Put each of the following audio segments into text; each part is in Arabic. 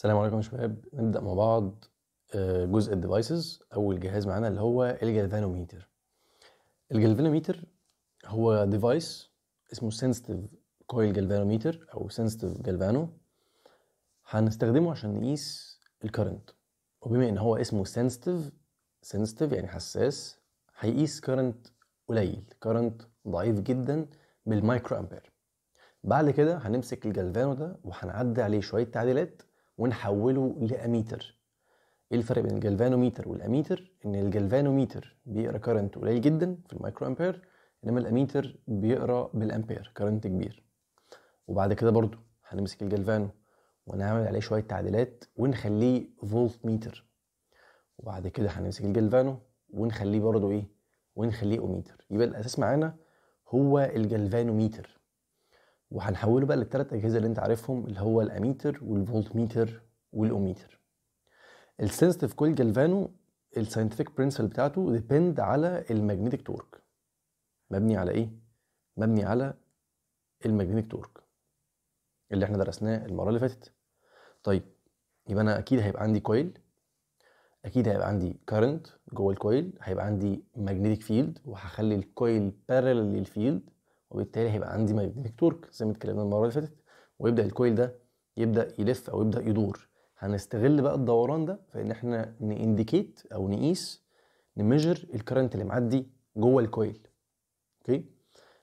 السلام عليكم يا شباب نبدا مع بعض آه، جزء الديفايسز اول جهاز معانا اللي هو الجلفانوميتر الجلفانوميتر هو ديفايس اسمه سنسيتيف كويل جلفانوميتر او سنسيتيف جلفانو هنستخدمه عشان نقيس الكرنت وبما ان هو اسمه سنسيتيف سنسيتيف يعني حساس هيقيس كرنت قليل كرنت ضعيف جدا بالمايكرو امبير بعد كده هنمسك الجلفانو ده وهنعدي عليه شويه تعديلات ونحوله لاميتر ايه الفرق بين الجلفانوميتر والاميتر ان الجلفانوميتر بيقرا كرنت قليل جدا في المايكرو امبير انما الاميتر بيقرا بالامبير كرنت كبير وبعد كده برضو هنمسك الجلفانو ونعمل عليه شويه تعديلات ونخليه فولت ميتر وبعد كده هنمسك الجلفانو ونخليه برضو ايه ونخليه اوميتر يبقى الاساس معانا هو الجلفانوميتر وهنحوله بقى للثلاث اجهزه اللي انت عارفهم اللي هو الاميتر والفولت ميتر والاوميتر السنسيتيف كويل جالفانو الساينتفك برنسل بتاعته ديبند على الماجنتيك تورك مبني على ايه مبني على الماجنتيك تورك اللي احنا درسناه المره اللي فاتت طيب يبقى انا اكيد هيبقى عندي كويل اكيد هيبقى عندي كارنت جوه الكويل هيبقى عندي ماجنتيك فيلد وهخلي الكويل بارلل للفيلد وبالتالي هيبقى عندي ماجنتيك تورك زي ما اتكلمنا المره اللي فاتت ويبدا الكويل ده يبدا يلف او يبدا يدور هنستغل بقى الدوران ده في ان احنا نانديكيت او نقيس نميجر الكرنت اللي معدي جوه الكويل اوكي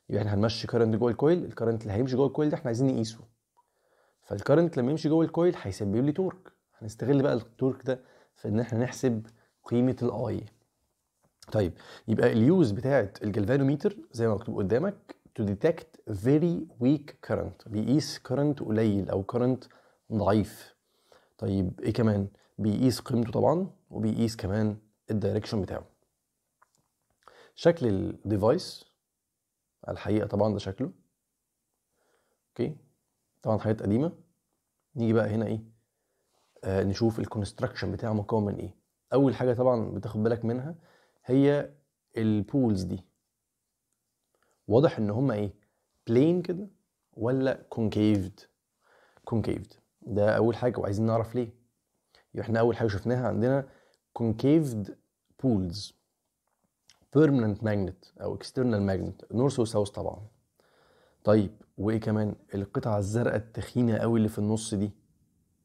يبقى احنا هنمشي كرنت جوه الكويل الكرنت اللي هيمشي جوه الكويل ده احنا عايزين نقيسه فالكرنت لما يمشي جوه الكويل هيسبب لي تورك هنستغل بقى التورك ده في ان احنا نحسب قيمه الاي طيب يبقى اليوز بتاعه الجلفانوميتر زي ما مكتوب قدامك to detect very weak current بيقيس current قليل أو current ضعيف طيب إيه كمان؟ بيقيس قيمته طبعا وبيقيس كمان الدايركشن بتاعه شكل الديفايس الحقيقة طبعا ده شكله اوكي طبعا حاجات قديمة نيجي بقى هنا ايه آه نشوف الكونستراكشن بتاعه مكون من ايه اول حاجة طبعا بتاخد بالك منها هي البولز دي واضح ان هما ايه بلين كده ولا كونكيفد كونكيفد ده اول حاجه وعايزين نعرف ليه يبقى احنا اول حاجه شفناها عندنا كونكيفد بولز بيرمننت ماجنت او اكسترنال ماجنت نورث وساوث طبعا طيب وايه كمان القطعه الزرقاء التخينه قوي اللي في النص دي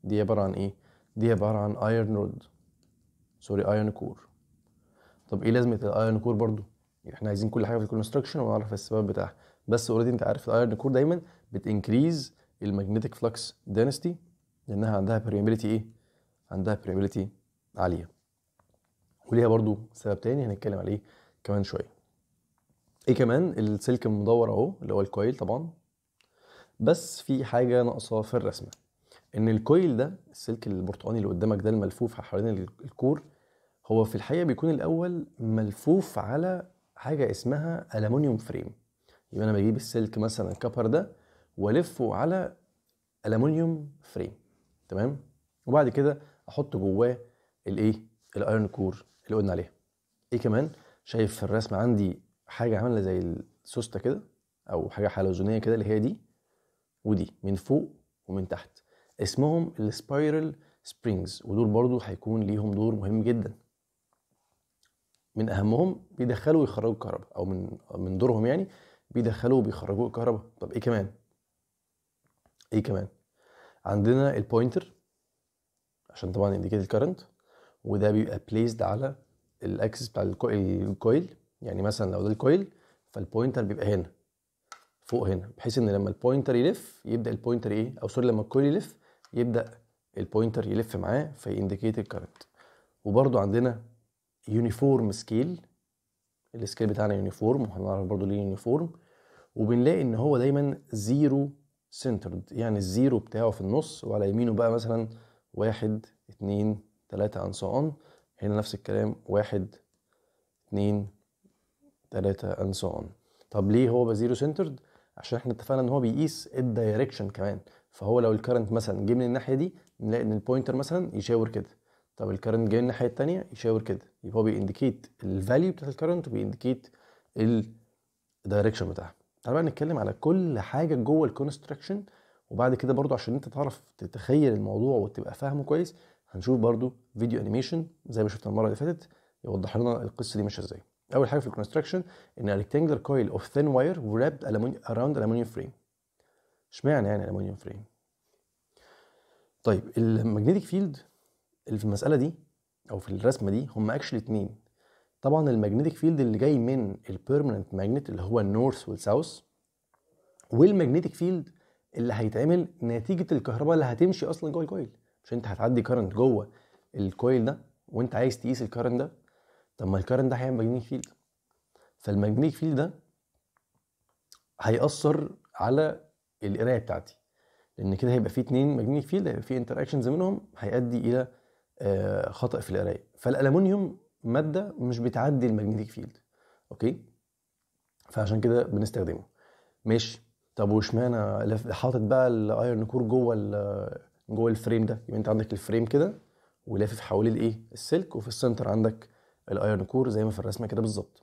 دي عباره عن ايه دي عباره عن ايرن رود سوري ايرن كور طب ايه لازمه الايرن كور برضو احنا عايزين كل حاجه في الكونستراكشن ونعرف السبب بتاعها بس اوريدي انت عارف الايرن كور دايما بتنكريز الماجنتيك فلكس دينستي لانها عندها بريميليتي ايه عندها بريميليتي عاليه وليها برضو سبب تاني هنتكلم عليه كمان شويه ايه كمان السلك المدور اهو اللي هو الكويل طبعا بس في حاجه ناقصه في الرسمه ان الكويل ده السلك البرتقاني اللي قدامك ده الملفوف حوالين الكور هو في الحقيقه بيكون الاول ملفوف على حاجه اسمها ألمونيوم فريم يبقى انا بجيب السلك مثلا الكبر ده والفه على ألمونيوم فريم تمام وبعد كده احط جواه الايه الايرون كور اللي قلنا عليها ايه كمان شايف في الرسم عندي حاجه عامله زي السوسته كده او حاجه حلزونيه كده اللي هي دي ودي من فوق ومن تحت اسمهم السبايرال سبرينجز ودول برضو هيكون ليهم دور مهم جدا من اهمهم بيدخلوا ويخرجوا الكهرباء او من من دورهم يعني بيدخلوا وبيخرجوا الكهرباء طب ايه كمان ايه كمان عندنا البوينتر عشان طبعا انديكيت الكرنت وده بيبقى بليسد على الاكسس بتاع الكويل يعني مثلا لو ده الكويل فالبوينتر بيبقى هنا فوق هنا بحيث ان لما البوينتر يلف يبدا البوينتر ايه او سوري لما الكويل يلف يبدا البوينتر يلف معاه فينديكيت الكرنت وبرده عندنا يونيفورم سكيل السكيل بتاعنا يونيفورم وهنعرف برضو ليه يونيفورم وبنلاقي ان هو دايما زيرو سنترد يعني الزيرو بتاعه في النص وعلى يمينه بقى مثلا واحد اتنين تلاتة and so on هنا نفس الكلام واحد اتنين تلاتة and so on طب ليه هو بقى زيرو سنترد عشان احنا اتفقنا ان هو بيقيس الدايركشن كمان فهو لو الكرنت مثلا جه من الناحيه دي نلاقي ان البوينتر مثلا يشاور كده طب الكرنت جاي الناحيه الثانيه يشاور كده يبقى هو بينديكيت الفاليو بتاعت الكرنت وبينديكيت الدايركشن بتاعها تعالى بقى نتكلم على كل حاجه جوه الكونستراكشن وبعد كده برضو عشان انت تعرف تتخيل الموضوع وتبقى فاهمه كويس هنشوف برضو فيديو انيميشن زي ما شفنا المره اللي فاتت يوضح لنا القصه دي ماشيه ازاي اول حاجه في الكونستراكشن ان ريكتانجلر كويل اوف ثين واير ورابد اراوند الومنيوم فريم اشمعنى يعني الومنيوم فريم طيب المagnetic فيلد اللي في المساله دي او في الرسمه دي هم اكشلي اتنين طبعا الماجنتيك فيلد اللي جاي من البيرمننت ماجنت اللي هو النورث والساوث والماجنتيك فيلد اللي هيتعمل نتيجه الكهرباء اللي هتمشي اصلا جوه الكويل مش انت هتعدي كارنت جوه الكويل ده وانت عايز تقيس الكارنت ده طب ما الكارنت ده هيعمل ماجنتيك فيلد فالماجنتيك فيلد ده هيأثر على القرايه بتاعتي لان كده هيبقى في اتنين ماجنتيك فيلد هيبقى في انتراكشنز منهم هيؤدي الى آه، خطأ في القراية فالالومنيوم مادة مش بتعدي المagnetic فيلد أوكي فعشان كده بنستخدمه ماشي طب واشمعنى حاطط بقى الايرون كور جوه جوه الفريم ده يبقى انت عندك الفريم كده ولافف حوالي الايه السلك وفي السنتر عندك الايرون كور زي ما في الرسمه كده بالظبط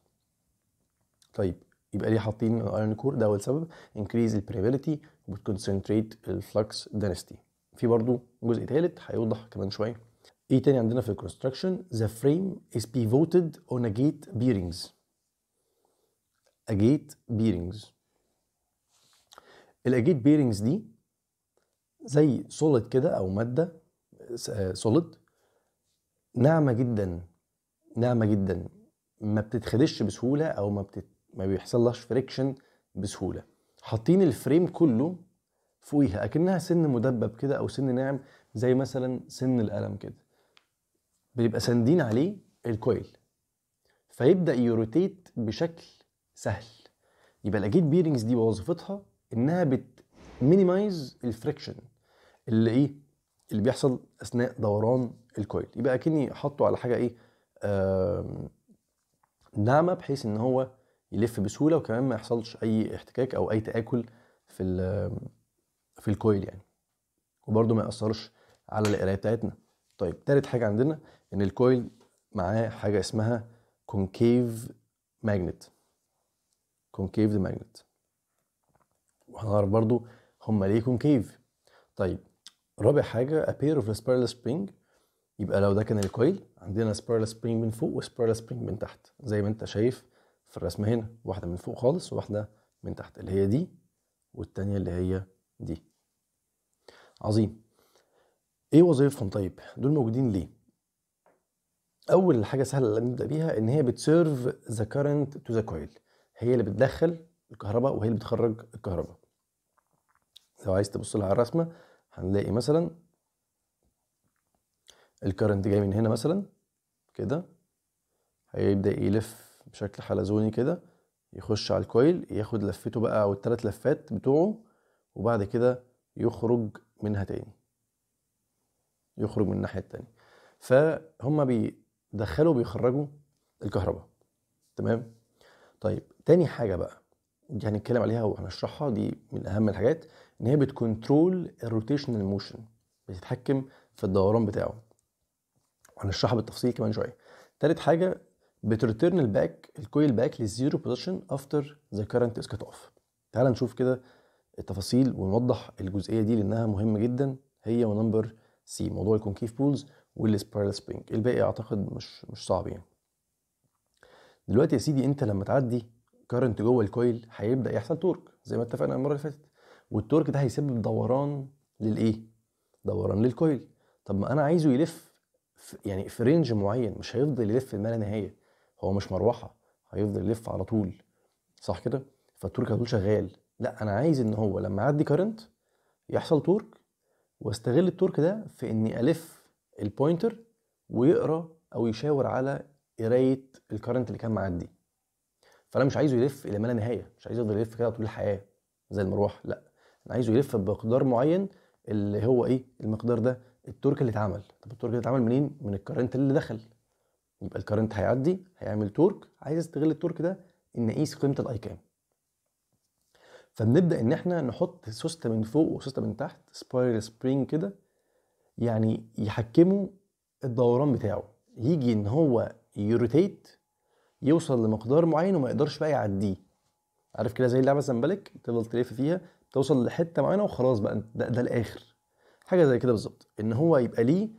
طيب يبقى ليه حاطين الايرون كور ده اول سبب انكريز البريبيليتي وبتكونسنتريت الفلكس دنستي في برضو جزء ثالث هيوضح كمان شويه ايه تاني عندنا في الكونستراكشن the frame is pivoted on a gate بيرنجز a gate بيرنجز الاجيت بيرنجز دي زي سوليد كده او ماده سوليد آه، ناعمه جدا ناعمه جدا ما بتتخدش بسهوله او ما بتت... ما بيحصلش فريكشن بسهوله حاطين الفريم كله فوقيها اكنها سن مدبب كده او سن ناعم زي مثلا سن القلم كده بيبقى ساندين عليه الكويل فيبدا يروتيت بشكل سهل يبقى الاجيت بيرنجز دي وظيفتها انها بتمينيمايز الفريكشن اللي ايه اللي بيحصل اثناء دوران الكويل يبقى اكني حاطه على حاجه ايه ناعمه بحيث ان هو يلف بسهوله وكمان ما يحصلش اي احتكاك او اي تاكل في في الكويل يعني وبرده ما ياثرش على القرايه بتاعتنا طيب تالت حاجه عندنا ان الكويل معاه حاجه اسمها كونكيف ماجنت كونكيف ماجنت وهنعرف برضو هما ليه كونكيف طيب رابع حاجه a pair of سبرينج spring يبقى لو ده كان الكويل عندنا سبيرال سبرينج من فوق وسبيرلس سبرينج من تحت زي ما انت شايف في الرسمه هنا واحده من فوق خالص وواحده من تحت اللي هي دي والتانية اللي هي دي عظيم ايه وظيفتهم طيب دول موجودين ليه اول حاجه سهله نبدا بيها ان هي بتسيرف ذا كارنت تو ذا كويل هي اللي بتدخل الكهرباء وهي اللي بتخرج الكهرباء لو عايز تبص لها على الرسمه هنلاقي مثلا الكارنت جاي من هنا مثلا كده هيبدا يلف بشكل حلزوني كده يخش على الكويل ياخد لفته بقى او الثلاث لفات بتوعه وبعد كده يخرج منها تاني يخرج من الناحيه التانيه فهم بي دخلوا بيخرجوا الكهرباء تمام طيب تاني حاجه بقى دي هنتكلم عليها وهنشرحها دي من اهم الحاجات ان هي بتكنترول الروتيشنال موشن بتتحكم في الدوران بتاعه وهنشرحها بالتفصيل كمان شويه تالت حاجه بترتيرن الباك الكويل باك للزيرو بوزيشن افتر ذا كرنت از كات اوف تعال نشوف كده التفاصيل ونوضح الجزئيه دي لانها مهمه جدا هي ونمبر سي موضوع الكونكيف بولز والسبايرال سبرينج الباقي اعتقد مش مش صعب يعني دلوقتي يا سيدي انت لما تعدي كارنت جوه الكويل هيبدا يحصل تورك زي ما اتفقنا المره اللي فاتت والتورك ده هيسبب دوران للايه دوران للكويل طب ما انا عايزه يلف في يعني في رينج معين مش هيفضل يلف ما لا نهايه هو مش مروحه هيفضل يلف على طول صح كده فالتورك على شغال لا انا عايز ان هو لما اعدي كارنت يحصل تورك واستغل التورك ده في اني الف البوينتر ويقرا او يشاور على قرايه الكرنت اللي كان معدي فانا مش عايزه يلف الى ما لا نهايه مش عايزه يفضل يلف كده طول الحياه زي المروحه لا انا عايزه يلف بمقدار معين اللي هو ايه المقدار ده التورك اللي اتعمل طب التورك اللي اتعمل منين من الكرنت اللي دخل يبقى الكرنت هيعدي هيعمل تورك عايز استغل التورك ده ان اقيس قيمه الاي كام فبنبدا ان احنا نحط سوستة من فوق وسوستة من تحت سبايرال سبرينج كده يعني يحكموا الدوران بتاعه يجي ان هو يروتيت يوصل لمقدار معين وما يقدرش بقى يعديه عارف كده زي اللعبه سمبلك تفضل تلف فيها توصل لحته معينه وخلاص بقى ده, ده الاخر حاجه زي كده بالظبط ان هو يبقى ليه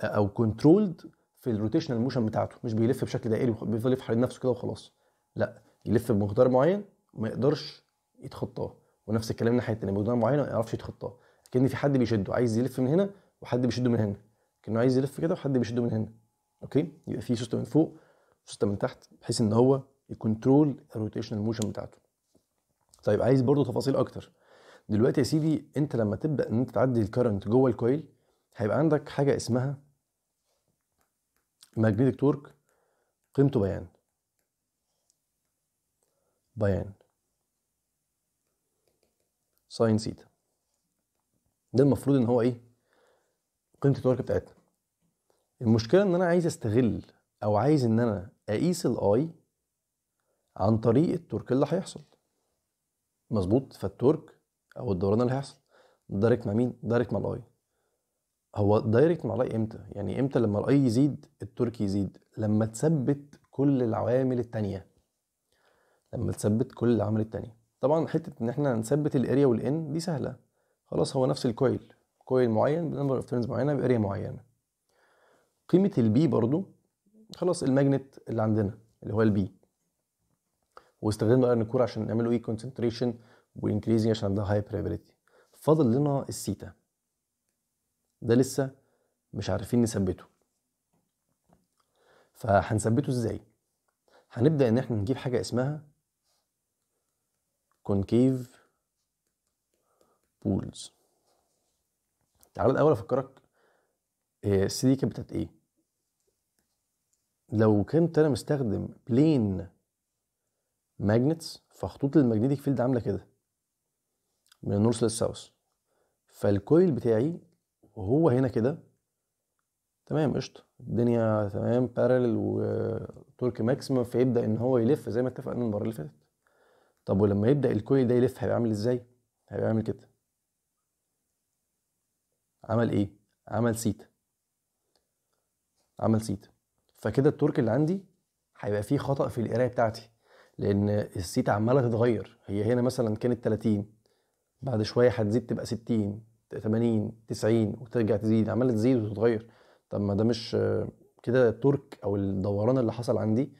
او كنترولد في الروتيشنال موشن بتاعته مش بيلف بشكل دائري بيفضل يلف حوالين نفسه كده وخلاص لا يلف بمقدار معين وما يقدرش يتخطاه ونفس الكلام الناحيه التانيه بمقدار معين ما يعرفش يتخطاه كان في حد بيشده عايز يلف من هنا وحد بيشده من هنا كانه عايز يلف كده وحد بيشده من هنا اوكي يبقى في سوسته من فوق سوسته من تحت بحيث ان هو يكنترول الروتيشنال موشن بتاعته طيب عايز برضو تفاصيل اكتر دلوقتي يا سيدي انت لما تبدا ان انت تعدي الكرنت جوه الكويل هيبقى عندك حاجه اسمها ماجنتيك تورك قيمته بيان بيان ساين سيتا ده المفروض ان هو ايه قيمه التورك بتاعتنا المشكله ان انا عايز استغل او عايز ان انا اقيس الاي عن طريق التورك اللي هيحصل مظبوط فالتورك او الدوران اللي هيحصل دايركت مع مين دايركت مع الاي هو دايركت مع الاي امتى يعني امتى لما الاي يزيد التورك يزيد لما تثبت كل العوامل التانية لما تثبت كل العوامل التانية طبعا حته ان احنا نثبت الاريا والان دي سهله خلاص هو نفس الكويل كويل معين بنمبر اوف ترنز معينه باريا معينه قيمه البي برضو خلاص الماجنت اللي عندنا اللي هو البي واستخدمنا ايرن كور عشان نعمله ايه كونسنتريشن وانكريزنج عشان ده هاي بريبيليتي فاضل لنا السيتا ده لسه مش عارفين نثبته فهنثبته ازاي هنبدا ان احنا نجيب حاجه اسمها concave pools تعال الاول افكرك السي دي كانت بتاعت ايه لو كنت انا مستخدم بلين ماجنتس فخطوط الماجنتيك فيلد عامله كده من النورث للساوث فالكويل بتاعي وهو هنا كده تمام قشطه الدنيا تمام بارلل وتورك ماكسيمم فيبدا ان هو يلف زي ما اتفقنا المره اللي فاتت طب ولما يبدا الكويل ده يلف هيبقى عامل ازاي هيبقى عامل كده عمل ايه عمل سيتا عمل سيتا فكده التورك اللي عندي هيبقى فيه خطا في القرايه بتاعتي لان السيتا عماله تتغير هي هنا مثلا كانت 30 بعد شويه هتزيد تبقى 60 80 90 وترجع تزيد عماله تزيد وتتغير طب ما ده مش كده التورك او الدوران اللي حصل عندي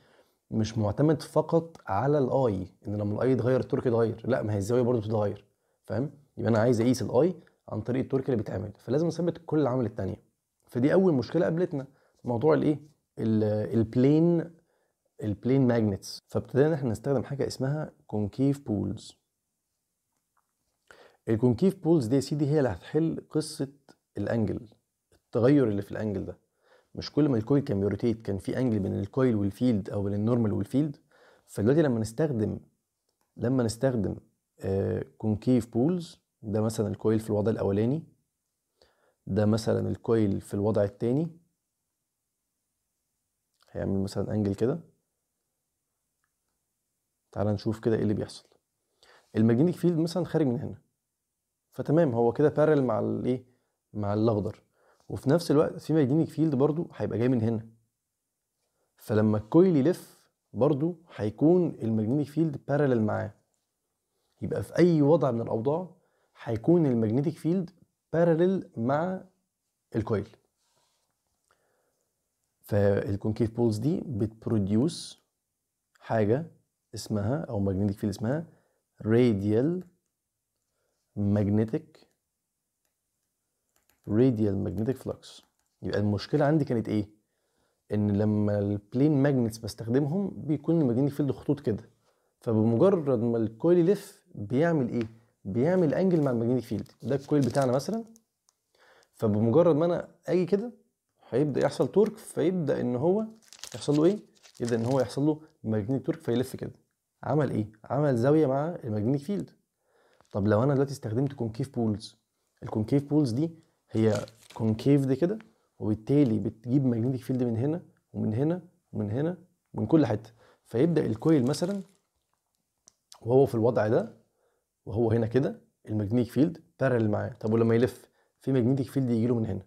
مش معتمد فقط على الاي ان لما الاي يتغير التورك يتغير لا ما هي الزاويه برضو بتتغير فاهم يبقى انا عايز اقيس الاي عن طريق التورك اللي بيتعمل فلازم نثبت كل العوامل الثانيه فدي اول مشكله قابلتنا موضوع الايه البلين البلين ماجنتس فابتدينا احنا نستخدم حاجه اسمها كونكيف بولز الكونكيف بولز دي يا سيدي هي اللي هتحل قصه الانجل التغير اللي في الانجل ده مش كل ما الكويل كان بيروتيت كان في انجل بين الكويل والفيلد او بين النورمال والفيلد فدلوقتي لما نستخدم لما نستخدم كونكيف آه، بولز ده مثلا الكويل في الوضع الاولاني ده مثلا الكويل في الوضع التاني هيعمل مثلا انجل كده تعال نشوف كده ايه اللي بيحصل الماجنتيك فيلد مثلا خارج من هنا فتمام هو كده بارل مع الايه مع الاخضر وفي نفس الوقت في ماجنتيك فيلد برضو هيبقى جاي من هنا فلما الكويل يلف برضو هيكون الماجنتيك فيلد بارلل معاه يبقى في اي وضع من الاوضاع هيكون الماجنتيك فيلد بارلل مع الكويل فالكونكيف بولز دي بتبروديوس حاجه اسمها او ماجنتيك فيلد اسمها راديال ماجنتيك راديال ماجنتيك فلكس يبقى المشكله عندي كانت ايه ان لما البلين ماجنتس بستخدمهم بيكون الماجنتيك فيلد خطوط كده فبمجرد ما الكويل يلف بيعمل ايه بيعمل انجل مع الماجنتيك فيلد ده الكويل بتاعنا مثلا فبمجرد ما انا اجي كده هيبدا يحصل تورك فيبدا ان هو يحصل له ايه يبدا ان هو يحصل له ماجنتيك تورك فيلف كده عمل ايه عمل زاويه مع الماجنتيك فيلد طب لو انا دلوقتي استخدمت كونكيف بولز الكونكيف بولز دي هي كونكيف دي كده وبالتالي بتجيب ماجنتيك فيلد من هنا ومن هنا ومن هنا من كل حته فيبدا الكويل مثلا وهو في الوضع ده وهو هنا كده الماجنتيك فيلد بارل معاه طب ولما يلف في ماجنتيك فيلد يجي له من هنا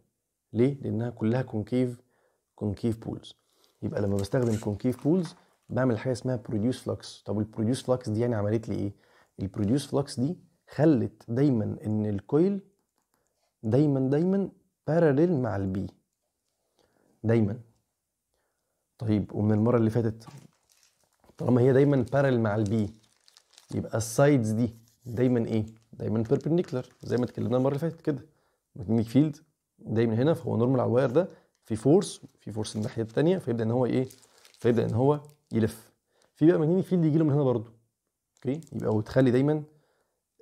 ليه لانها كلها كونكيف كونكيف بولز يبقى لما بستخدم كونكيف بولز بعمل حاجه اسمها بروديوس فلكس طب البروديوس فلكس دي يعني عملت لي ايه البروديوس فلكس دي خلت دايما ان الكويل دايما دايما بارلل مع البي دايما طيب ومن المره اللي فاتت طالما هي دايما بارلل مع البي يبقى السايدز دي دايما ايه دايما بيربنديكولار زي ما اتكلمنا المره اللي فاتت كده ماجنتيك فيلد دايما هنا فهو نورمال على الواير ده في فورس في فورس الناحيه الثانيه فيبدا ان هو ايه فيبدا ان هو يلف في بقى ماجنتيك فيلد يجي له من هنا برضه اوكي يبقى وتخلي دايما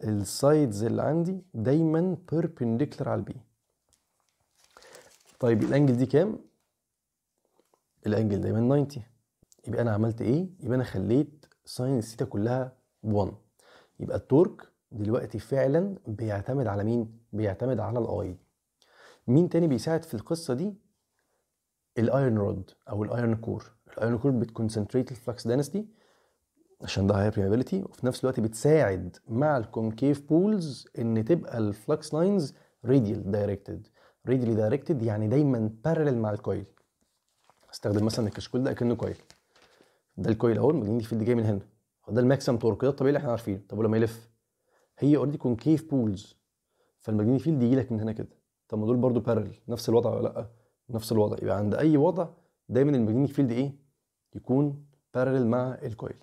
السايدز اللي عندي دايما بيربنديكولار على البي طيب الانجل دي كام الانجل دايما 90 يبقى انا عملت ايه يبقى انا خليت ساين الثيتا كلها 1 يبقى التورك دلوقتي فعلا بيعتمد على مين؟ بيعتمد على الاي مين تاني بيساعد في القصه دي؟ الايرون رود او الايرون كور الايرون كور بتكونسنتريت الفلكس دانستي عشان ده هاي بريابيليتي وفي نفس الوقت بتساعد مع الكونكيف بولز ان تبقى الفلكس لاينز راديال دايركتد راديالي دايركتد يعني دايما بارلل مع الكويل استخدم مثلا الكشكول ده كانه كويل ده الكويل اهو المجنين دي في جاي من هنا ده الماكسيم تورك ده الطبيعي اللي احنا عارفينه طب ولما يلف هي اوريدي كونكيف بولز فالماجنيتيك فيلد يجي لك من هنا كده طب ما دول برضه بارل نفس الوضع ولا لا نفس الوضع يبقى عند اي وضع دايما الماجنيتيك فيلد ايه يكون بارل مع الكويل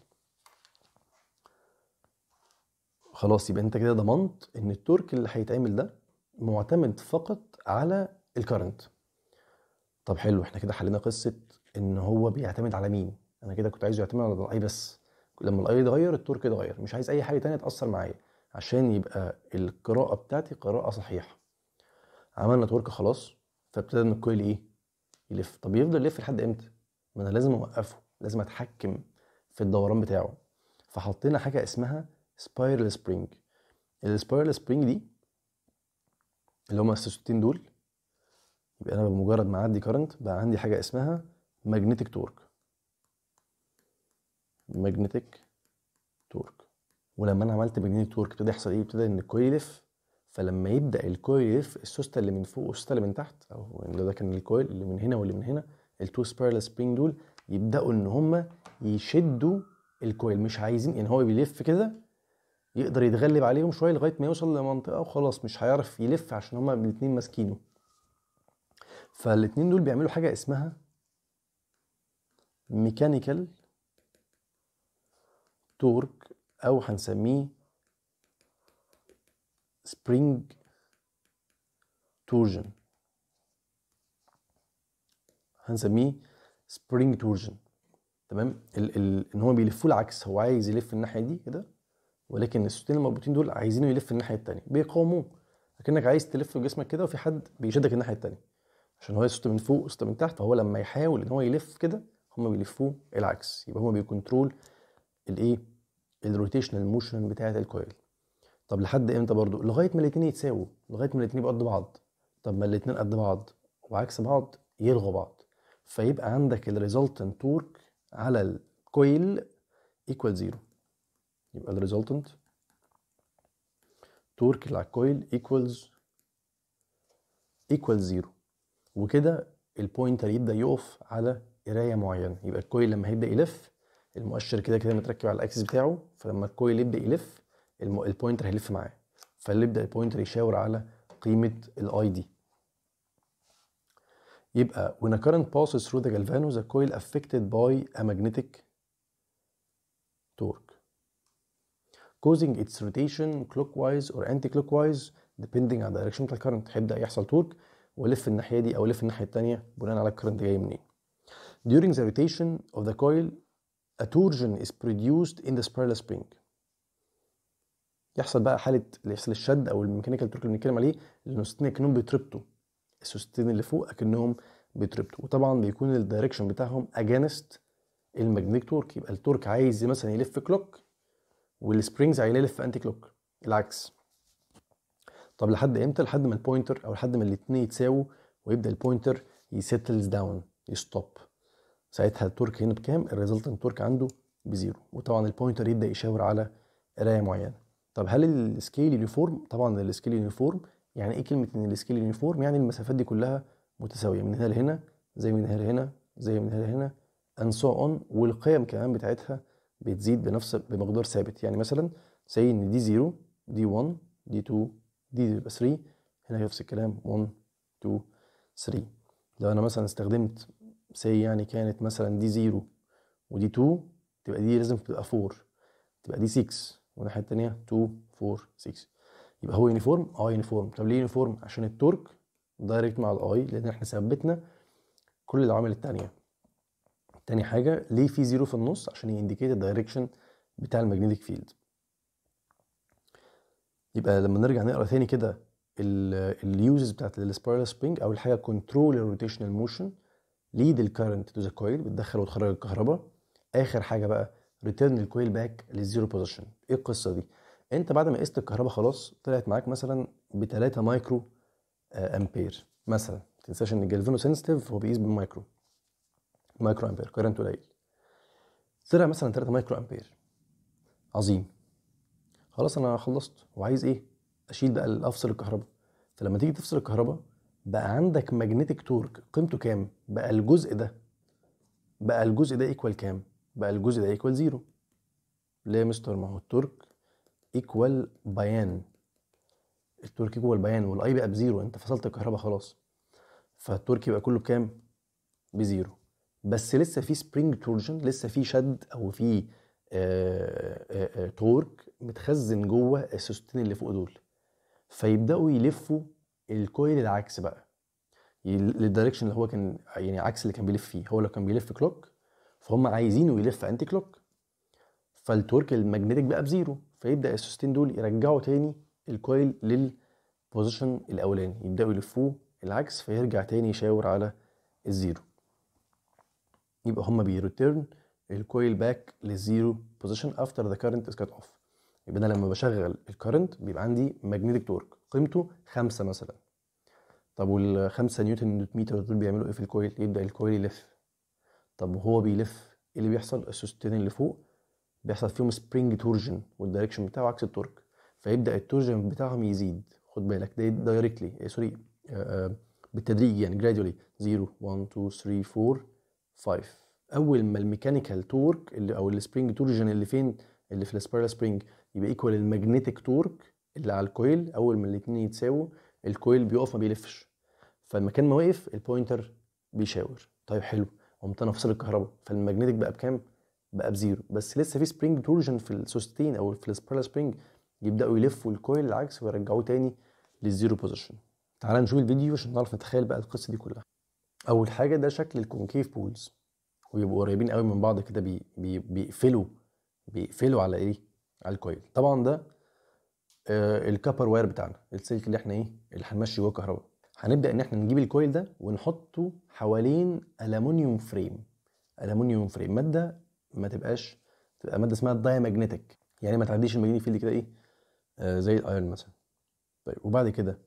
خلاص يبقى انت كده ضمنت ان التورك اللي هيتعمل ده معتمد فقط على الكرنت طب حلو احنا كده حلينا قصه ان هو بيعتمد على مين انا كده كنت عايزه يعتمد على ضلعي بس لما الاي يتغير التورك يتغير مش عايز اي حاجه تانية تاثر معايا عشان يبقى القراءه بتاعتي قراءه صحيحه عملنا تورك خلاص فابتدى ان الكويل ايه يلف طب يفضل يلف لحد امتى ما انا لازم اوقفه لازم اتحكم في الدوران بتاعه فحطينا حاجه اسمها سبايرال سبرينج السبايرال سبرينج دي اللي هما السوستين دول يبقى انا بمجرد ما اعدي كارنت بقى عندي حاجه اسمها ماجنتيك تورك ماجنتيك تورك ولما انا عملت ماجنتيك تورك ابتدى يحصل ايه ابتدى ان الكويل يلف فلما يبدا الكويل يلف السوسته اللي من فوق والسوسته اللي من تحت او اللي ده كان الكويل اللي من هنا واللي من هنا التو سبيرلس سبرينج دول يبداوا ان هم يشدوا الكويل مش عايزين ان يعني هو بيلف كده يقدر يتغلب عليهم شويه لغايه ما يوصل لمنطقه وخلاص مش هيعرف يلف عشان هما الاثنين ماسكينه فالاثنين دول بيعملوا حاجه اسمها ميكانيكال تورك او هنسميه سبرينج تورجن هنسميه سبرينج تورجن تمام ال ال ان هو بيلفوه العكس هو عايز يلف الناحيه دي كده ولكن السوتين المربوطين دول عايزينه يلف الناحيه الثانيه بيقاوموه اكنك عايز تلف جسمك كده وفي حد بيشدك الناحيه الثانيه عشان هو يسط من فوق وسط من تحت فهو لما يحاول ان هو يلف كده هما بيلفوه العكس يبقى هما بيكونترول الايه الروتيشنال موشن بتاعه الكويل طب لحد امتى برضو لغايه ما الاثنين يتساووا لغايه ما الاثنين يبقوا قد بعض طب ما الاثنين قد بعض وعكس بعض يلغوا بعض فيبقى عندك الريزلتنت تورك على الكويل ايكوال زيرو يبقى الريزلتنت تورك على الكويل ايكوالز ايكوال زيرو وكده البوينتر يبدا يقف على قرايه معينه يبقى الكويل لما هيبدا يلف المؤشر كده كده متركب على الاكسس بتاعه فلما الكويل يبدا يلف البوينتر هيلف معاه فاللي يبدا البوينتر يشاور على قيمه الاي دي يبقى when a current passes through the galvano the coil affected by a magnetic torque causing its rotation clockwise or anti-clockwise depending on the direction the current هيبدا يحصل تورك ولف الناحيه دي او لف الناحيه الثانيه بناء على الكرنت جاي منين during the rotation of the coil a torsion is produced in the spiral spring يحصل بقى حاله يحصل الشد او الميكانيكال تورك اللي بنتكلم عليه السوستين كانهم بيتربطوا السوستين اللي فوق اكنهم بيتربطوا وطبعا بيكون الدايركشن بتاعهم اجينست الماجنتيك تورك يبقى التورك عايز مثلا يلف كلوك والسبرينجز عايز يلف انتي كلوك العكس طب لحد امتى لحد ما البوينتر او لحد ما الاثنين يتساووا ويبدا البوينتر يسيتلز داون يستوب ساعتها التورك هنا بكام الريزلتنت تورك عنده بزيرو وطبعا البوينتر يبدا يشاور على قرايه معينه طب هل السكيل يونيفورم طبعا السكيل يونيفورم يعني ايه كلمه ان السكيل يونيفورم يعني المسافات دي كلها متساويه من هنا لهنا زي من هنا لهنا زي من هنا لهنا اند سو اون والقيم كمان بتاعتها بتزيد بنفس بمقدار ثابت يعني مثلا سي ان دي 0 دي 1 دي 2 دي 3 هنا نفس الكلام 1 2 3 لو انا مثلا استخدمت سي يعني كانت مثلا دي 0 ودي 2 تبقى دي لازم تبقى 4 تبقى دي 6 والناحيه الثانيه 2 4 6 يبقى هو يونيفورم اه يونيفورم طب ليه يونيفورم عشان التورك دايركت مع الاي لان احنا ثبتنا كل العوامل الثانيه تاني حاجه ليه في زيرو في النص عشان ينديكيت الدايركشن بتاع الماجنتيك فيلد يبقى لما نرجع نقرا تاني كده اليوزز بتاعت السبايرال سبرينج اول حاجه كنترول الروتيشنال موشن ليد الكرنت تو ذا كويل بتدخل وتخرج الكهرباء اخر حاجه بقى ريتيرن الكويل باك للزيرو بوزيشن ايه القصه دي انت بعد ما قست الكهرباء خلاص طلعت معاك مثلا ب 3 مايكرو آه، امبير مثلا ما تنساش ان الجلفينو سنسيتيف هو بيقيس بالمايكرو مايكرو امبير كرنت قليل طلع مثلا 3 مايكرو امبير عظيم خلاص انا خلصت وعايز ايه اشيل بقى افصل الكهرباء فلما تيجي تفصل الكهرباء بقى عندك ماجنتيك تورك قيمته كام بقى الجزء ده بقى الجزء ده ايكوال كام بقى الجزء ده ايكوال زيرو ليه يا مستر ما هو التورك ايكوال بيان التورك ايكوال بيان والاي بقى بزيرو انت فصلت الكهرباء خلاص فالتورك يبقى كله بكام بزيرو بس لسه في سبرينج تورجن لسه في شد او في تورك آه، آه، آه، متخزن جوه السوستين اللي فوق دول فيبداوا يلفوا الكويل العكس بقى للدايركشن اللي هو كان يعني عكس اللي كان بيلف فيه هو لو كان بيلف كلوك فهم عايزينه يلف انتي كلوك فالتورك الماجنتيك بقى بزيرو فيبدا السوستين دول يرجعوا تاني الكويل للبوزيشن الاولاني يبداوا يلفوه العكس فيرجع تاني يشاور على الزيرو يبقى هما بيرتيرن الكويل باك للزيرو بوزيشن افتر ذا كارنت از كات اوف يبقى انا لما بشغل الكارنت بيبقى عندي ماجنتيك تورك قيمته خمسة مثلا طب والخمسة نيوتن متر دول بيعملوا ايه في الكويل يبدأ الكويل يلف طب وهو بيلف ايه اللي بيحصل السوستين اللي فوق بيحصل فيهم سبرينج تورجن والدايركشن بتاعه عكس التورك فيبدأ التورجن بتاعهم يزيد خد بالك ده دايركتلي إيه سوري آه، آه، بالتدريج يعني جرادولي 0 1 2 3 4 5 اول ما الميكانيكال تورك اللي او السبرينج تورجن اللي فين اللي في السبيرال سبرينج يبقى ايكوال للماجنتيك تورك اللي على الكويل اول ما الاثنين يتساووا الكويل بيقف ما بيلفش فالمكان ما وقف البوينتر بيشاور طيب حلو قمت انا فصل الكهرباء فالماجنتيك بقى بكام؟ بقى بزيرو بس لسه في سبرينج تورجن في السوستين او في السبرال سبرينج يبداوا يلفوا الكويل العكس ويرجعوه تاني للزيرو بوزيشن تعال نشوف الفيديو عشان نعرف نتخيل بقى القصه دي كلها اول حاجه ده شكل الكونكيف بولز ويبقوا قريبين قوي من بعض كده بيقفلوا بيقفلوا على ايه على الكويل طبعا ده آه، الكابر واير بتاعنا السلك اللي احنا ايه اللي هنمشي جوه الكهرباء هنبدا ان احنا نجيب الكويل ده ونحطه حوالين الومنيوم فريم الومنيوم فريم ماده ما تبقاش تبقى ماده اسمها دايماجنتيك يعني ما تعديش الماجنتيك فيلد كده ايه آه زي الايرون مثلا طيب وبعد كده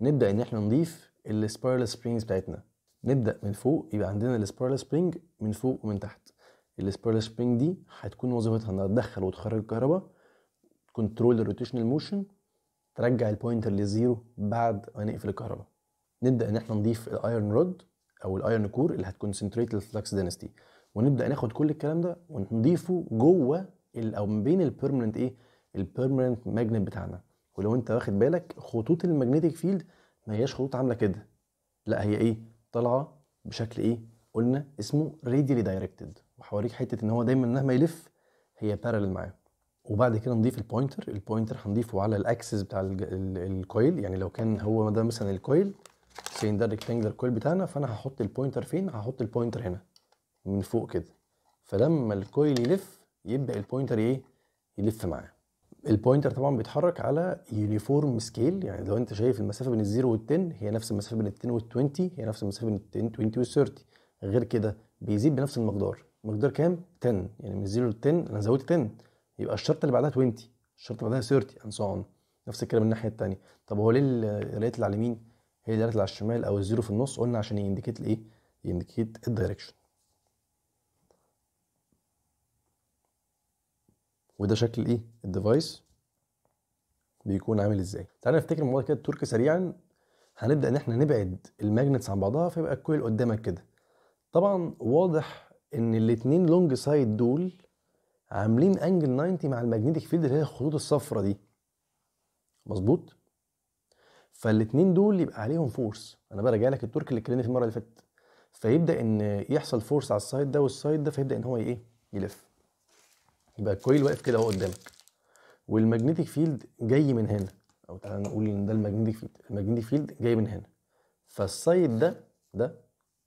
نبدا ان احنا نضيف السبايرال سبرينجز بتاعتنا نبدا من فوق يبقى عندنا السبايرال سبرينج من فوق ومن تحت السبايرال سبرينج دي هتكون وظيفتها انها تدخل وتخرج الكهرباء كنترول الروتيشنال موشن ترجع البوينتر للزيرو بعد ما نقفل الكهرباء نبدا ان احنا نضيف الايرن رود او الايرن كور اللي هتكونسنتريت الفلكس دينستي ونبدا ناخد كل الكلام ده ونضيفه جوه او ما بين البيرمننت ايه البيرمننت ماجنت بتاعنا ولو انت واخد بالك خطوط الماجنتيك فيلد ما هياش خطوط عامله كده لا هي ايه طالعه بشكل ايه قلنا اسمه راديالي دايركتد وهوريك حته ان هو دايما مهما يلف هي بارلل معاه وبعد كده نضيف البوينتر البوينتر هنضيفه على الاكسس بتاع الكويل يعني لو كان هو ده مثلا الكويل سين ده الريكتانجلر كويل بتاعنا فانا هحط البوينتر فين هحط البوينتر هنا من فوق كده فلما الكويل يلف يبدا البوينتر ايه يلف معاه البوينتر طبعا بيتحرك على يونيفورم سكيل يعني لو انت شايف المسافه بين الزيرو والتن هي نفس المسافه بين التن والتوينتي هي نفس المسافه بين التن توينتي والثيرتي غير كده بيزيد بنفس المقدار مقدار كام 10 يعني من الزيرو للتن انا زودت 10 يبقى الشرط اللي بعدها 20 الشرط اللي بعدها 30 اند سو اون نفس الكلام من الناحيه الثانيه طب هو ليه القرايه اللي على اليمين هي اللي اللي على الشمال او الزيرو في النص قلنا عشان ينديكيت الايه ينديكيت الدايركشن وده شكل ايه الديفايس بيكون عامل ازاي تعالى نفتكر الموضوع كده تركي سريعا هنبدا ان احنا نبعد الماجنتس عن بعضها فيبقى الكويل قدامك كده طبعا واضح ان الاثنين لونج سايد دول عاملين انجل 90 مع الماجنتيك فيلد اللي هي الخطوط الصفراء دي مظبوط فالاثنين دول يبقى عليهم فورس انا بقى راجع لك التورك اللي اتكلمنا فيه المره اللي فاتت فيبدا ان يحصل فورس على السايد ده والسايد ده فيبدا ان هو ايه يلف يبقى الكويل واقف كده اهو قدامك والماجنتيك فيلد جاي من هنا او تعالى نقول ان ده الماجنتيك فيلد الماجنتيك فيلد جاي من هنا فالسايد ده ده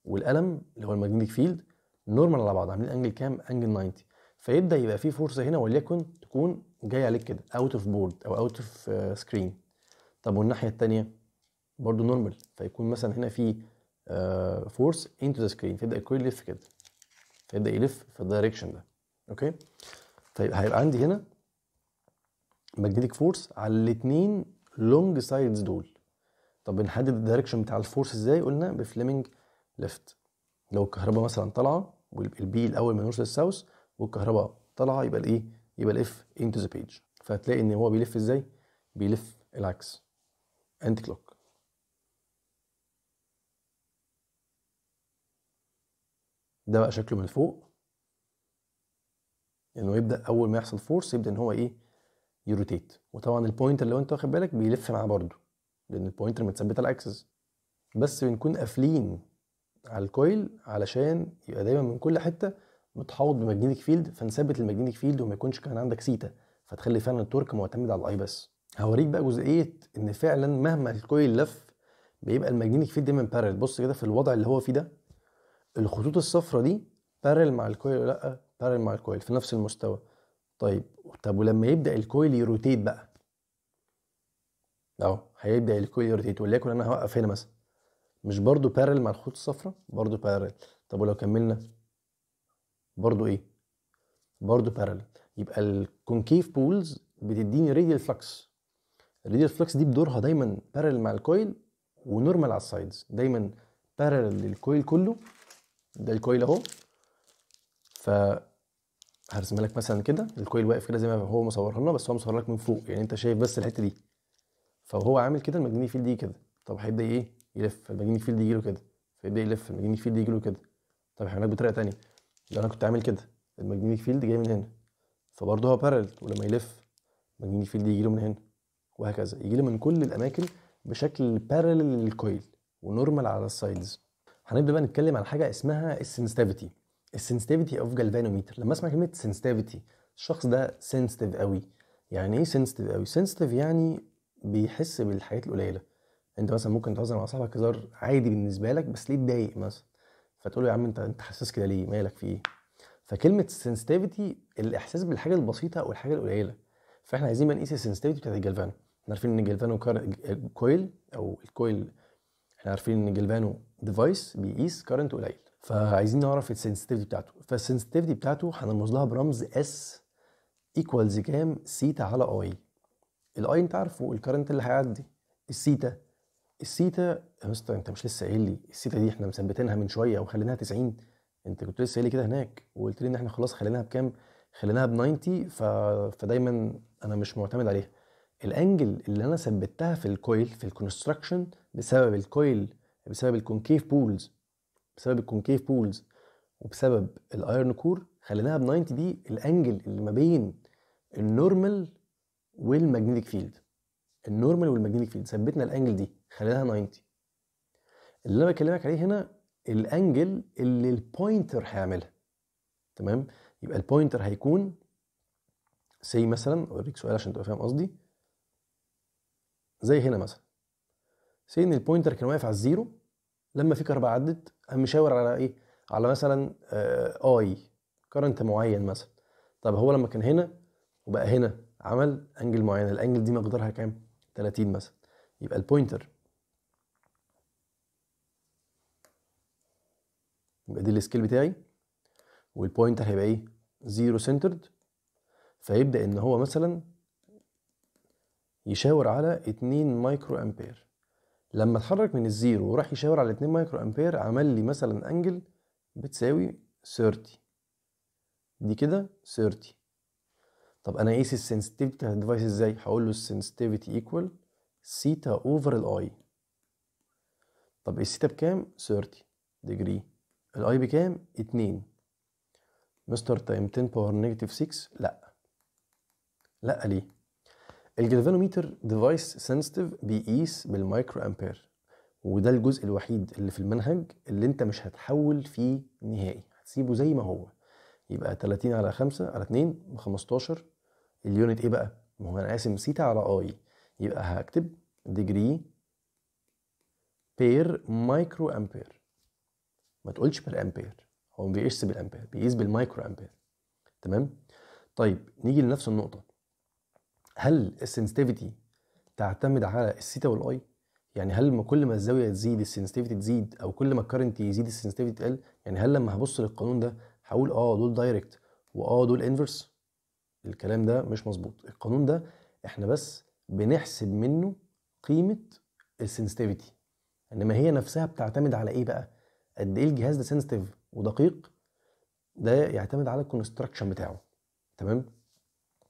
والقلم اللي هو الماجنتيك فيلد نورمال على بعض عاملين انجل كام انجل 90 فيبدا يبقى في فرصه هنا وليكن تكون جايه عليك كده اوت اوف بورد او اوت اوف سكرين طب والناحيه الثانيه برضو نورمال فيكون مثلا هنا في فورس انتو ذا سكرين فيبدا الكويل يلف كده فيبدا يلف في الدايركشن ده اوكي طيب هيبقى عندي هنا ماجنتيك فورس على الاثنين لونج سايدز دول طب بنحدد الدايركشن بتاع الفورس ازاي قلنا بفليمنج ليفت لو الكهرباء مثلا طالعه والبي الاول من نورث للساوث والكهرباء طالعه يبقى الايه يبقى الاف انتو ذا بيج فهتلاقي ان هو بيلف ازاي بيلف العكس انتي كلوك ده بقى شكله من فوق انه يبدا اول ما يحصل فورس يبدا ان هو ايه يروتيت وطبعا البوينتر لو انت واخد بالك بيلف معاه برده لان البوينتر متثبت على الاكسس بس بنكون قافلين على الكويل علشان يبقى دايما من كل حته متحوط بماجنتيك فيلد فنثبت الماجنتيك فيلد وما يكونش كان عندك سيتا فتخلي فعلا التورك معتمد على الاي بس هوريك بقى جزئيه ان فعلا مهما الكويل لف بيبقى الماجنتيك فيلد دايما بارل بص كده في الوضع اللي هو فيه ده الخطوط الصفراء دي بارل مع الكويل ولا لا بارل مع الكويل في نفس المستوى طيب طب ولما يبدا الكويل يروتيت بقى اهو هيبدا الكويل يروتيت وليكن انا هوقف هنا مثلا مش برضو بارل مع الخطوط الصفراء برضو بارل طب ولو كملنا برضو ايه برضو بارل يبقى الكونكيف بولز بتديني راديال فلكس الراديال فلكس دي بدورها دايما بارل مع الكويل ونورمال على السايدز دايما بارل للكويل كله ده الكويل اهو ف هرسمها لك مثلا كده الكويل واقف كده زي ما هو مصورها لنا بس هو مصور لك من فوق يعني انت شايف بس الحته دي فهو عامل كده الماجنيك فيلد يجي كده طب هيبدا ايه يلف الماجنيك فيلد يجي له كده فيبدا يلف الماجنيك فيلد يجي له كده طب احنا هناك بطريقه ثانيه ده انا كنت عامل كده الماجنتيك فيلد جاي من هنا فبرضه هو بارل ولما يلف الماجنتيك فيلد يجي له من هنا وهكذا يجي له من كل الاماكن بشكل بارل للكويل ونورمال على السايدز هنبدا بقى نتكلم عن حاجه اسمها السنسيتيفيتي السنسيتيفيتي اوف جالفانوميتر لما اسمع كلمه سنسيتيفيتي الشخص ده سنسيتيف قوي يعني ايه سنسيتيف قوي سنسيتيف يعني بيحس بالحاجات القليله انت مثلا ممكن تهزر مع صاحبك هزار عادي بالنسبه لك بس ليه تضايق مثلا فتقول له يا عم انت انت حساس كده ليه مالك في ايه فكلمه السنسيتيفيتي الاحساس بالحاجه البسيطه او الحاجه القليله فاحنا عايزين بقى نقيس السنسيتيفيتي بتاعت الجلفانو احنا عارفين ان الجلفانو كويل او الكويل احنا عارفين ان الجلفانو ديفايس بيقيس كارنت قليل فعايزين نعرف السنسيتيفيتي بتاعته فالسنسيتيفيتي بتاعته هنرمز لها برمز اس ايكوالز كام سيتا على اي الاي انت عارفه الكارنت اللي هيعدي السيتا السيتا يا مستر انت مش لسه قايل لي السيتا دي احنا مثبتينها من شويه وخليناها 90 انت كنت لسه قايل لي كده هناك وقلت لي ان احنا خلاص خليناها بكام خليناها ب 90 ف... فدايما انا مش معتمد عليها الانجل اللي انا ثبتها في الكويل في الكونستراكشن بسبب الكويل بسبب الكونكيف بولز بسبب الكونكيف بولز وبسبب الايرن كور خليناها ب 90 دي الانجل اللي ما بين النورمال والماجنتيك فيلد النورمال والماجنتيك فيلد ثبتنا الانجل دي خليناها 90 اللي انا بكلمك عليه هنا الانجل اللي البوينتر هيعملها تمام يبقى البوينتر هيكون سي مثلا اوريك سؤال عشان تبقى فاهم قصدي زي هنا مثلا سي ان البوينتر كان واقف على الزيرو لما في كهرباء عدت قام مشاور على ايه على مثلا آه اي كرنت معين مثلا طب هو لما كان هنا وبقى هنا عمل انجل معين الانجل دي مقدارها كام 30 مثلا يبقى البوينتر يبقى دي السكيل بتاعي والبوينتر هيبقى ايه زيرو سنترد فيبدا ان هو مثلا يشاور على 2 مايكرو امبير لما اتحرك من الزيرو وراح يشاور على 2 مايكرو امبير عمل لي مثلا انجل بتساوي 30 دي كده 30 طب انا اقيس السنسيتيفيتي بتاع الديفايس ازاي هقول له السنسيتيفيتي ايكوال سيتا اوفر الاي طب السيتا بكام 30 ديجري الاي بكام اتنين مستر تايم 10 باور نيجاتيف 6 لا لا ليه الجلفانوميتر ديفايس سنسيتيف بيقيس بالمايكرو امبير وده الجزء الوحيد اللي في المنهج اللي انت مش هتحول فيه نهائي هتسيبه زي ما هو يبقى 30 على 5 على 2 ب 15 اليونت ايه بقى؟ ما هو انا قاسم سيتا على اي يبقى هكتب ديجري بير مايكرو امبير ما تقولش بالامبير هو ما بيقيسش بالامبير بيقيس بالمايكرو امبير تمام طيب نيجي لنفس النقطه هل السنسيتيفيتي تعتمد على الثيتا والاي يعني هل كل ما الزاويه تزيد السنسيتيفيتي تزيد او كل ما الكرنت يزيد السنسيتيفيتي تقل يعني هل لما هبص للقانون ده هقول اه دول دايركت واه دول انفرس الكلام ده مش مظبوط القانون ده احنا بس بنحسب منه قيمه السنسيتيفيتي انما هي نفسها بتعتمد على ايه بقى قد ايه الجهاز ده سنسيتيف ودقيق ده يعتمد على الكونستراكشن بتاعه تمام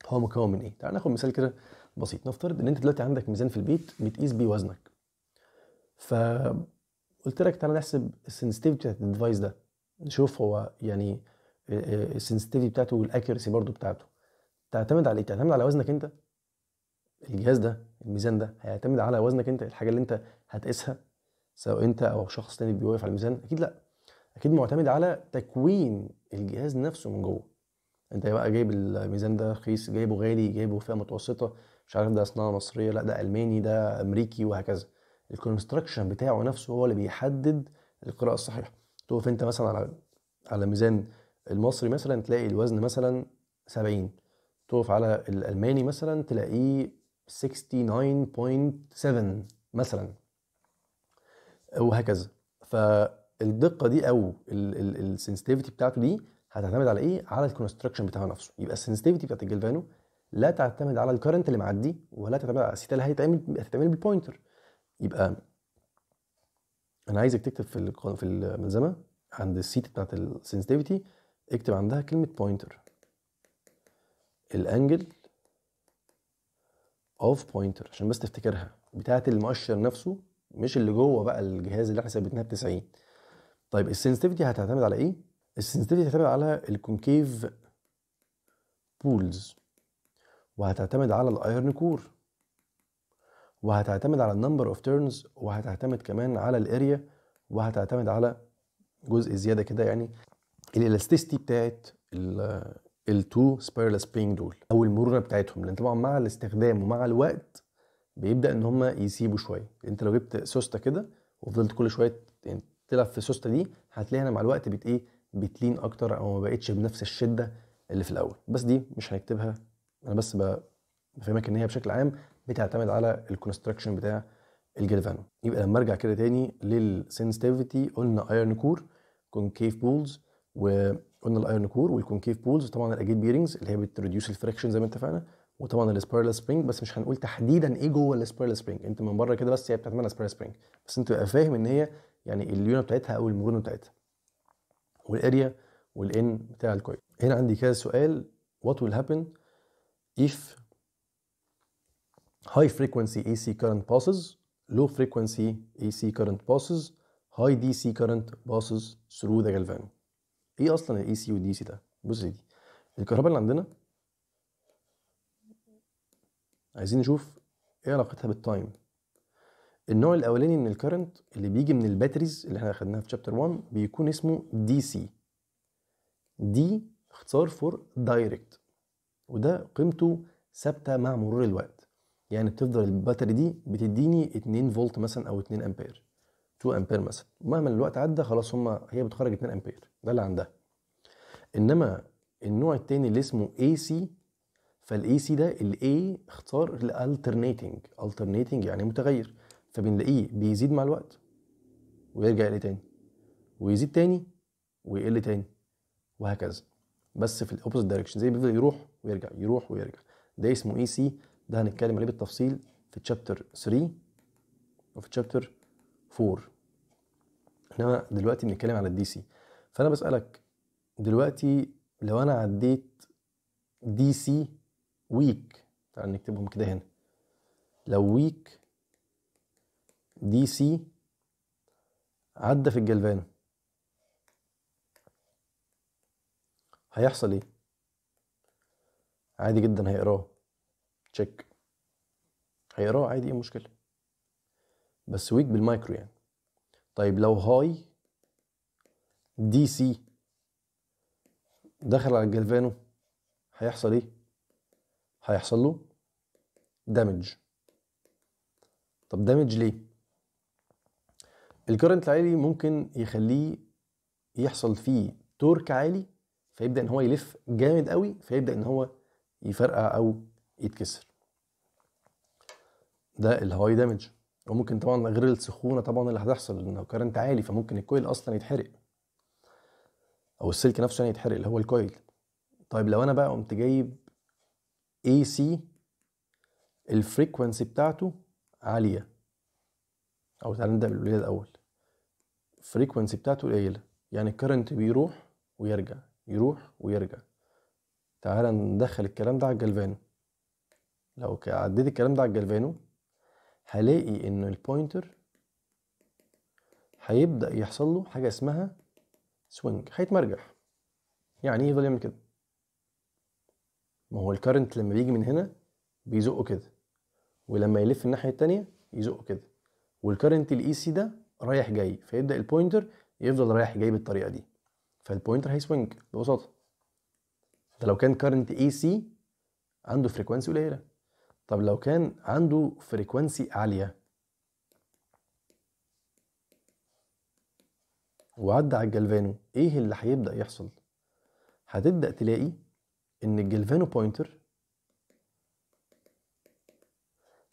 هو مكون من ايه تعال ناخد مثال كده بسيط نفترض ان انت دلوقتي عندك ميزان في البيت بتقيس بيه وزنك ف قلت لك تعالى نحسب السنسيتيفيتي بتاعت الديفايس ده نشوف هو يعني السنسيتيفيتي بتاعته والاكيرسي برضو بتاعته تعتمد على ايه تعتمد على وزنك انت الجهاز ده الميزان ده هيعتمد على وزنك انت الحاجه اللي انت هتقيسها سواء انت او شخص تاني بيوقف على الميزان اكيد لا اكيد معتمد على تكوين الجهاز نفسه من جوه انت بقى جايب الميزان ده رخيص جايبه غالي جايبه فئه متوسطه مش عارف ده صناعه مصريه لا ده الماني ده امريكي وهكذا الكونستراكشن بتاعه نفسه هو اللي بيحدد القراءه الصحيحه تقف انت مثلا على على ميزان المصري مثلا تلاقي الوزن مثلا 70 تقف على الالماني مثلا تلاقيه 69.7 مثلا وهكذا فالدقه دي او السنسيتيفيتي بتاعته دي هتعتمد على ايه على الكونستراكشن بتاعه نفسه يبقى السنسيتيفيتي بتاعت الجلفانو لا تعتمد على الكرنت اللي معدي ولا تعتمد على السيتا اللي هيتعمل هتتعمل بالبوينتر يبقى انا عايزك تكتب في في الملزمه عند السيت بتاعت السنسيتيفيتي اكتب عندها كلمه بوينتر الانجل اوف بوينتر عشان بس تفتكرها بتاعت المؤشر نفسه مش اللي جوه بقى الجهاز اللي احنا ثبتناه ب 90 طيب السنسيتيفيتي هتعتمد على ايه؟ السنسيتيفيتي هتعتمد على الكونكيف بولز وهتعتمد على الايرن كور وهتعتمد على النمبر اوف تيرنز وهتعتمد كمان على الاريا وهتعتمد على جزء زياده كده يعني الالاستيستي بتاعت التو سبيرلس بينج دول او المرونه بتاعتهم لان طبعا مع الاستخدام ومع الوقت بيبدا ان هم يسيبوا شويه انت لو جبت سوسته كده وفضلت كل شويه يعني تلعب في السوسته دي هتلاقيها مع الوقت بت ايه بتلين اكتر او ما بقتش بنفس الشده اللي في الاول بس دي مش هنكتبها انا بس بفهمك ان هي بشكل عام بتعتمد على الكونستراكشن بتاع الجلفانو يبقى لما ارجع كده تاني للسنسيتيفيتي قلنا ايرن كور كونكيف بولز وقلنا الايرن كور والكونكيف بولز طبعا الاجيت بيرنجز اللي هي بتريديوس الفريكشن زي ما اتفقنا وطبعا السبيرال سبرينج بس مش هنقول تحديدا ايه جوه السبيرال سبرينج انت من بره كده بس هي بتعتمد سبيرال سبرينج بس انت تبقى فاهم ان هي يعني الليونه بتاعتها او المرونه بتاعتها والاريا والان بتاع الكويل هنا عندي كذا سؤال what will happen if high frequency AC current passes low frequency AC current passes high DC current passes through the galvano ايه اصلا الاي سي والدي سي ده بص دي الكهرباء اللي عندنا عايزين نشوف ايه علاقتها بالتايم النوع الاولاني من الكرنت اللي بيجي من الباتريز اللي احنا خدناها في شابتر 1 بيكون اسمه دي سي دي اختصار فور دايركت وده قيمته ثابته مع مرور الوقت يعني بتفضل الباتري دي بتديني 2 فولت مثلا او 2 امبير 2 امبير مثلا مهما الوقت عدى خلاص هما هي بتخرج 2 امبير ده اللي عندها انما النوع الثاني اللي اسمه اي سي فالاي سي ده الاي اختار الالترنيتنج الترنيتنج يعني متغير فبنلاقيه بيزيد مع الوقت ويرجع يقل تاني ويزيد تاني ويقل تاني وهكذا بس في الاوبوزيت دايركشن زي بيفضل يروح ويرجع يروح ويرجع ده اسمه اي سي ده هنتكلم عليه بالتفصيل في تشابتر 3 وفي تشابتر 4 انما دلوقتي بنتكلم على الدي سي فانا بسالك دلوقتي لو انا عديت دي سي ويك تعال نكتبهم كده هنا لو ويك دي سي عدى في الجلفان هيحصل ايه عادي جدا هيقراه تشيك هيقراه عادي ايه المشكله بس ويك بالمايكرو يعني طيب لو هاي دي سي دخل على الجلفانو هيحصل ايه هيحصل له دامج طب دامج ليه الكرنت العالي ممكن يخليه يحصل فيه تورك عالي فيبدا ان هو يلف جامد قوي فيبدا ان هو يفرقع او يتكسر ده الهاي دامج وممكن طبعا غير السخونه طبعا اللي هتحصل لانه كرنت عالي فممكن الكويل اصلا يتحرق او السلك نفسه يعني يتحرق اللي هو الكويل طيب لو انا بقى قمت جايب AC سي الفريكونسي بتاعته عاليه او تعالى نبدا بالبدايه الاول الفريكونسي بتاعته قليله يعني الكرنت بيروح ويرجع يروح ويرجع تعالى ندخل الكلام ده على الجلفانو لو عديت الكلام ده على الجلفانو هلاقي ان البوينتر هيبدا يحصل له حاجه اسمها سوينج هيتمرجح يعني ايه يفضل يعمل كده ما هو الكرنت لما بيجي من هنا بيزقه كده ولما يلف الناحيه التانيه يزقه كده والكرنت الاي سي ده رايح جاي فيبدا البوينتر يفضل رايح جاي بالطريقه دي فالبوينتر هيسوينج ببساطه ده لو كان كرنت اي سي عنده فريكوانسي قليله طب لو كان عنده فريكوانسي عاليه وعدى على الجلفانو ايه اللي هيبدا يحصل هتبدا تلاقي ان الجلفانو بوينتر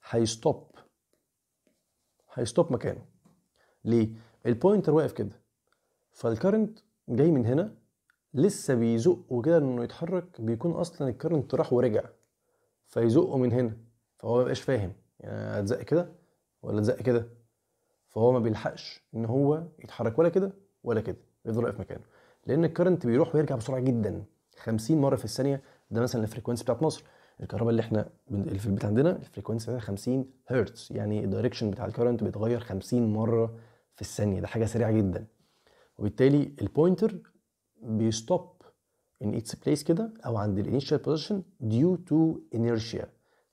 هيستوب هيستوب مكانه ليه البوينتر واقف كده فالكرنت جاي من هنا لسه بيزق وكده انه يتحرك بيكون اصلا الكرنت راح ورجع فيزقه من هنا فهو مبقاش فاهم يعني هتزق كده ولا تزق كده فهو ما بيلحقش ان هو يتحرك ولا كده ولا كده يفضل واقف مكانه لان الكرنت بيروح ويرجع بسرعه جدا 50 مره في الثانيه ده مثلا الفريكونسي بتاعت مصر الكهرباء اللي احنا في البيت عندنا الفريكونسي بتاعتها 50 هرتز يعني الدايركشن بتاع الكرنت بيتغير 50 مره في الثانيه ده حاجه سريعه جدا وبالتالي البوينتر بيستوب ان اتس بليس كده او عند الانيشال بوزيشن ديو تو انيرشيا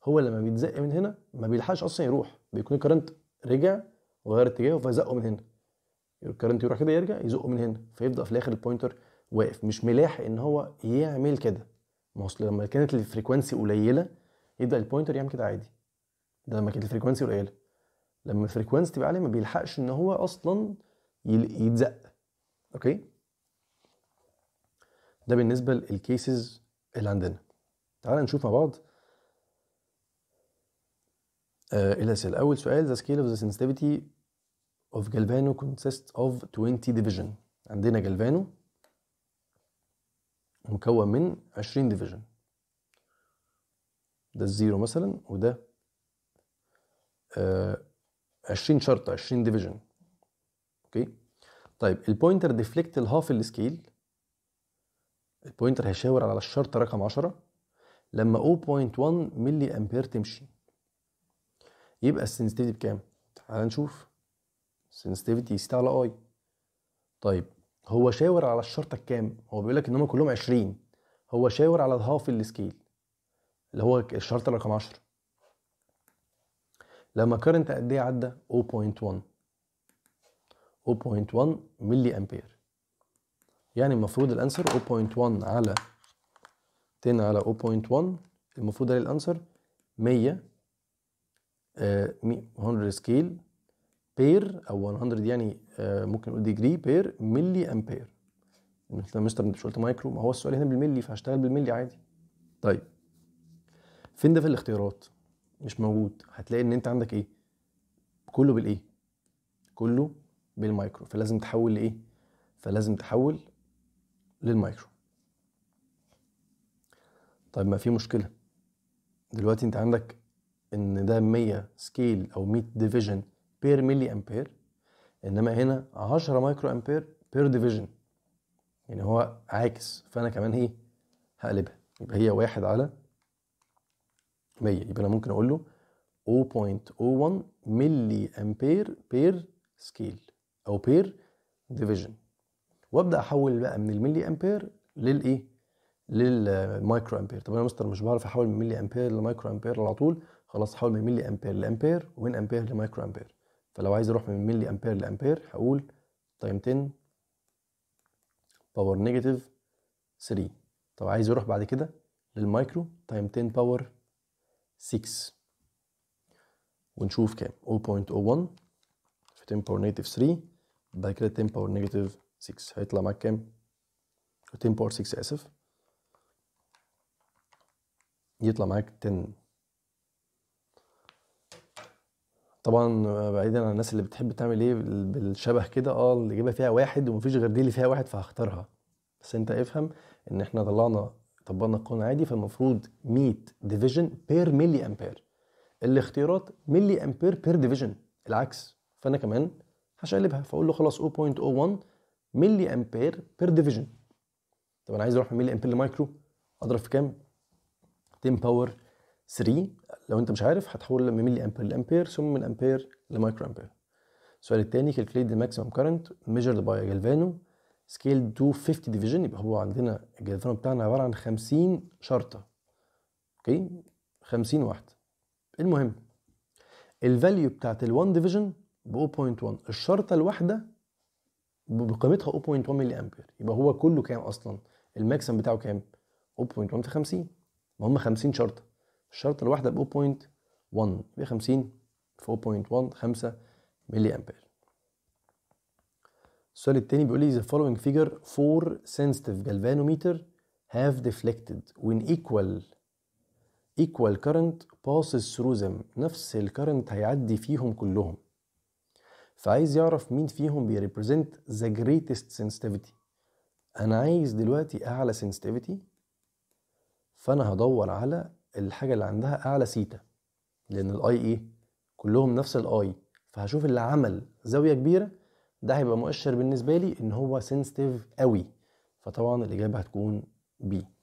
هو لما بيتزق من هنا ما بيلحقش اصلا يروح بيكون الكرنت رجع وغير اتجاهه فيزقه من هنا الكرنت يروح كده يرجع يزقه من هنا فيبدا في الاخر البوينتر واقف مش ملاحق ان هو يعمل كده ما هو لما كانت الفريكوانسي قليله يبدا البوينتر يعمل كده عادي ده لما كانت الفريكوانسي قليله لما الفريكوانسي تبقى عاليه ما بيلحقش ان هو اصلا يتزق اوكي ده بالنسبه للكيسز اللي عندنا تعال نشوف مع بعض آه الاسئله اول سؤال the scale of the sensitivity of جالفانو كونسيست of 20 division عندنا جالفانو مكون من 20 ديفيجن ده الزيرو مثلا وده آه 20 شرطة 20 ديفيجن اوكي طيب البوينتر ديفليكت الهاف السكيل البوينتر هيشاور على الشرطة رقم 10 لما 0.1 ملي امبير تمشي يبقى السنسيتيفيتي بكام؟ تعال نشوف السنسيتيفيتي سي على اي طيب هو شاور على الشرطه الكام هو بيقول لك ان هم كلهم 20 هو شاور على الهاف السكيل اللي هو الشرطه رقم 10 لما كارنت قد ايه عدى 0.1 0.1 ملي امبير يعني المفروض الانسر 0.1 على 10 على 0.1 المفروض ده الانسر 100 100 آه، سكيل بير او 100 يعني آه، ممكن نقول ديجري بير ملي امبير مستر انت مش قلت مايكرو ما هو السؤال هنا بالملي فهشتغل بالملي عادي طيب فين ده في الاختيارات مش موجود هتلاقي ان انت عندك ايه كله بالايه كله بالمايكرو فلازم تحول لايه فلازم تحول للمايكرو طيب ما في مشكله دلوقتي انت عندك ان ده 100 سكيل او 100 ديفيجن بير ملي امبير انما هنا 10 مايكرو امبير بير ديفيجن يعني هو عاكس فانا كمان ايه هقلبها يبقى هي واحد على 100 يبقى انا ممكن اقول له 0.01 ملي امبير بير سكيل او بير ديفيجن وابدا احول بقى من الملي امبير للايه للمايكرو امبير طب انا مستر مش بعرف احول من ملي امبير لمايكرو امبير على طول خلاص حول من ملي امبير لامبير ومن امبير لمايكرو امبير فلو عايز اروح من ملي امبير لامبير هقول تايم 10 باور نيجاتيف 3 طب عايز اروح بعد كده للمايكرو تايم 10 باور 6 ونشوف كام 0.01 في 10 باور نيجاتيف 3 بعد كده 10 باور نيجاتيف 6 هيطلع معاك كام 10 باور 6 اسف يطلع معاك 10 طبعا بعيدا عن الناس اللي بتحب تعمل ايه بالشبه كده اه اللي جايبها فيها واحد ومفيش غير دي اللي فيها واحد فهختارها بس انت افهم ان احنا طلعنا طبقنا القانون عادي فالمفروض 100 ديفيجن بير ملي امبير الاختيارات ملي امبير بير ديفيجن العكس فانا كمان هشقلبها فاقول له خلاص 0.01 ملي امبير بير ديفيجن طب انا عايز اروح من ملي امبير لمايكرو اضرب في كام 10 باور 3 لو انت مش عارف هتحول من ملي امبير لامبير ثم من امبير لمايكرو امبير السؤال الثاني كالكليت ذا ماكسيمم كارنت ميجرد باي جالفانو سكيل تو 50 ديفيجن يبقى هو عندنا الجلفانو بتاعنا عباره عن 50 شرطه اوكي 50 واحده المهم الفاليو بتاعت ال1 ديفيجن ب 0.1 الشرطه الواحده بقيمتها 0.1 ملي امبير يبقى هو كله كام اصلا الماكسيم بتاعه كام 0.1 في 50 ما هم 50 شرطه الشرطة الواحدة ب 0.1 يبقى 50 في 0.1 5 ملي أمبير السؤال التاني بيقول لي the following figure 4 sensitive galvanometer have deflected when equal equal current passes through them نفس الكرنت هيعدي فيهم كلهم فعايز يعرف مين فيهم بي represent the greatest sensitivity انا عايز دلوقتي اعلى sensitivity فانا هدور على الحاجه اللي عندها اعلى سيتا لان الاي ايه كلهم نفس الاي فهشوف اللي عمل زاويه كبيره ده هيبقى مؤشر بالنسبه لي ان هو سنسيتيف قوي فطبعا الاجابه هتكون بي